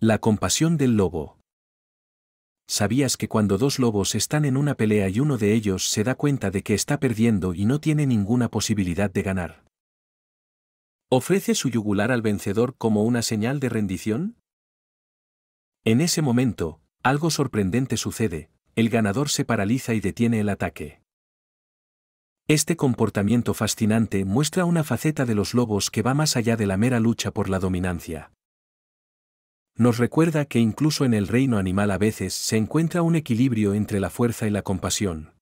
La compasión del lobo. ¿Sabías que cuando dos lobos están en una pelea y uno de ellos se da cuenta de que está perdiendo y no tiene ninguna posibilidad de ganar? ¿Ofrece su yugular al vencedor como una señal de rendición? En ese momento, algo sorprendente sucede, el ganador se paraliza y detiene el ataque. Este comportamiento fascinante muestra una faceta de los lobos que va más allá de la mera lucha por la dominancia nos recuerda que incluso en el reino animal a veces se encuentra un equilibrio entre la fuerza y la compasión.